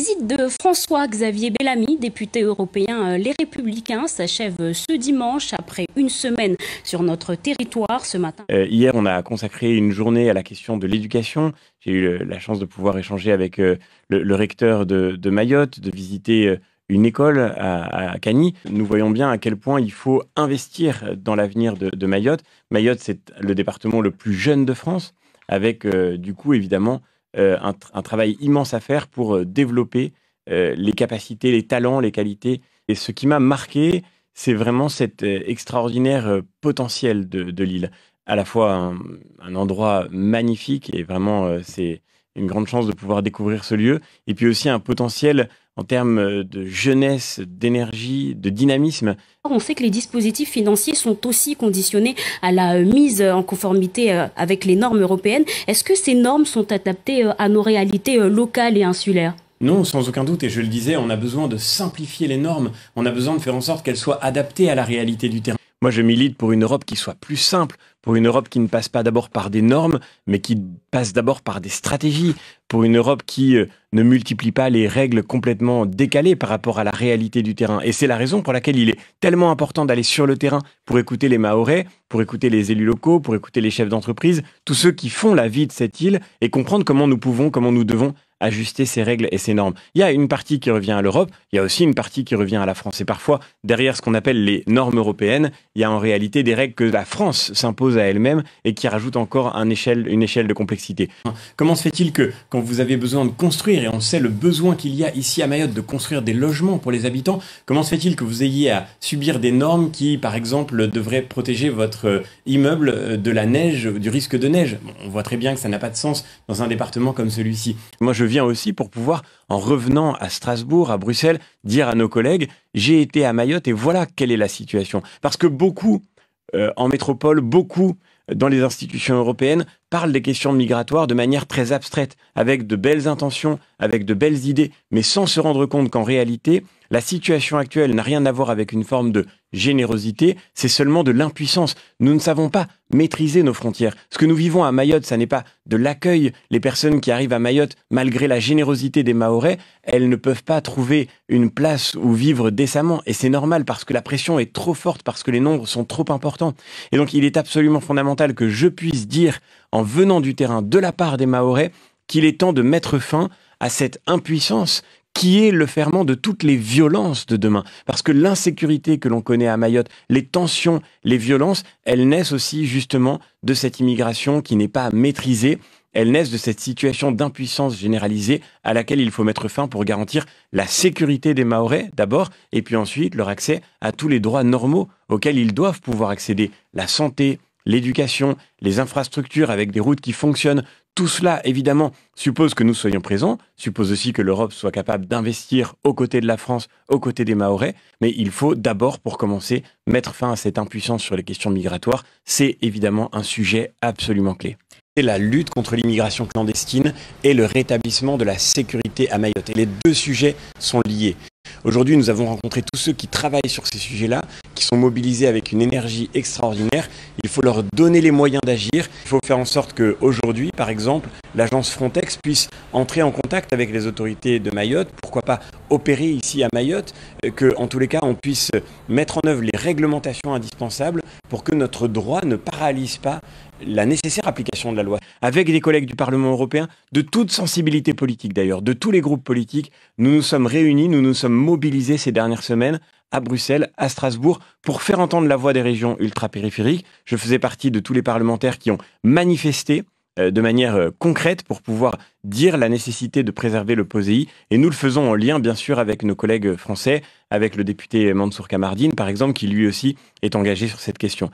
visite de François-Xavier Bellamy, député européen euh, Les Républicains, s'achève euh, ce dimanche après une semaine sur notre territoire ce matin. Euh, hier, on a consacré une journée à la question de l'éducation. J'ai eu la chance de pouvoir échanger avec le, recteur de, Mayotte, de visiter une école à, Cagny. Nous voyons bien à quel point il faut investir dans l'avenir de, Mayotte. Mayotte, c'est le département le plus jeune de France, avec du coup évidemment euh, un, travail immense à faire pour euh, développer euh, les capacités, les talents, les qualités. Et ce qui m'a marqué, c'est vraiment cet extraordinaire potentiel de, l'île. À la fois un, endroit magnifique et vraiment c'est une grande chance de pouvoir découvrir ce lieu, et puis aussi un potentiel en termes euh, de jeunesse, d'énergie, de dynamisme. On sait que les dispositifs financiers sont aussi conditionnés à la euh, mise en conformité euh, avec les normes européennes. Est-ce que ces normes sont adaptées à nos réalités locales et insulaires non, sans aucun doute, et je le disais, on a besoin de simplifier les normes, on a besoin de faire en sorte qu'elles soient adaptées à la réalité du terrain. Moi, je milite pour une Europe qui soit plus simple, pour une Europe qui ne passe pas d'abord par des normes, mais qui passe d'abord par des stratégies, pour une Europe qui euh, ne multiplie pas les règles complètement décalées par rapport à la réalité du terrain. Et c'est la raison pour laquelle il est tellement important d'aller sur le terrain pour écouter les Maorais, pour écouter les élus locaux, pour écouter les chefs d'entreprise, tous ceux qui font la vie de cette île et comprendre comment nous pouvons, comment nous devons ajuster ces règles et ces normes. Il y a une partie qui revient à l'Europe, il y a aussi une partie qui revient à la France. Et parfois, derrière ce qu'on appelle les normes européennes, il y a en réalité des règles que la France s'impose à elle-même et qui rajoutent encore un échelle, une échelle de complexité. Comment se fait-il que, vous avez besoin de construire, et on sait le besoin qu'il y a ici à Mayotte de construire des logements pour les habitants, comment se fait-il que vous ayez à subir des normes qui, par exemple, devraient protéger votre euh, immeuble euh, de la neige, du risque de neige On voit très bien que ça n'a pas de sens dans un département comme celui-ci. Moi, je viens aussi pour pouvoir, en revenant à Strasbourg, à Bruxelles, dire à nos collègues, j'ai été à Mayotte et voilà quelle est la situation. Parce que beaucoup euh, en métropole, beaucoup dans les institutions européennes, parlent des questions migratoires de manière très abstraite, avec de belles intentions, avec de belles idées, mais sans se rendre compte qu'en réalité, la situation actuelle n'a rien à voir avec une forme de générosité, c'est seulement de l'impuissance. Nous ne savons pas maîtriser nos frontières. Ce que nous vivons à Mayotte, ça n'est pas de l'accueil. Les personnes qui arrivent à Mayotte, malgré la générosité des Mahorais, elles ne peuvent pas trouver une place où vivre décemment. Et c'est normal parce que la pression est trop forte, parce que les nombres sont trop importants. Et donc il est absolument fondamental que je puisse dire, en venant du terrain de la part des Mahorais, qu'il est temps de mettre fin à cette impuissance qui est le ferment de toutes les violences de demain. Parce que l'insécurité que l'on connaît à Mayotte, les tensions, les violences, elles naissent aussi justement de cette immigration qui n'est pas maîtrisée. Elles naissent de cette situation d'impuissance généralisée à laquelle il faut mettre fin pour garantir la sécurité des Maorais d'abord, et puis ensuite leur accès à tous les droits normaux auxquels ils doivent pouvoir accéder. La santé, l'éducation, les infrastructures avec des routes qui fonctionnent, tout cela, évidemment, suppose que nous soyons présents, suppose aussi que l'Europe soit capable d'investir aux côtés de la France, aux côtés des Maorais, mais il faut d'abord, pour commencer, mettre fin à cette impuissance sur les questions migratoires. C'est évidemment un sujet absolument clé. C'est la lutte contre l'immigration clandestine et le rétablissement de la sécurité à Mayotte. les deux sujets sont liés. Aujourd'hui, nous avons rencontré tous ceux qui travaillent sur ces sujets-là, qui sont mobilisés avec une énergie extraordinaire. Il faut leur donner les moyens d'agir. Il faut faire en sorte qu'aujourd'hui, par exemple, l'agence Frontex puisse entrer en contact avec les autorités de Mayotte, pourquoi pas opérer ici à Mayotte, euh, que en tous les cas, on puisse mettre en œuvre les réglementations indispensables pour que notre droit ne paralyse pas la nécessaire application de la loi, avec des collègues du Parlement européen, de toute sensibilité politique d'ailleurs, de tous les groupes politiques. Nous nous sommes réunis, nous nous sommes mobilisés ces dernières semaines à Bruxelles, à Strasbourg, pour faire entendre la voix des régions ultra-périphériques. Je faisais partie de tous les parlementaires qui ont manifesté euh, de manière euh, concrète pour pouvoir dire la nécessité de préserver le POSEI. Et nous le faisons en lien, bien sûr, avec nos collègues français, avec le député Mansour Kamardine, par exemple, qui lui aussi est engagé sur cette question.